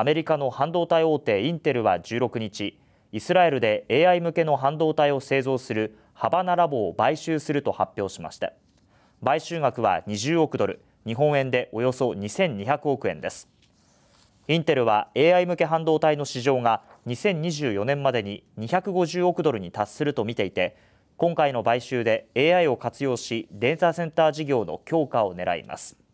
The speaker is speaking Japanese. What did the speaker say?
アメリカの半導体大手インテルは16日イスラエルで AI 向けの半導体を製造するハバナラボを買収すると発表しました買収額は20億ドル日本円でおよそ2200億円ですインテルは AI 向け半導体の市場が2024年までに250億ドルに達すると見ていて今回の買収で AI を活用しデータセンター事業の強化を狙います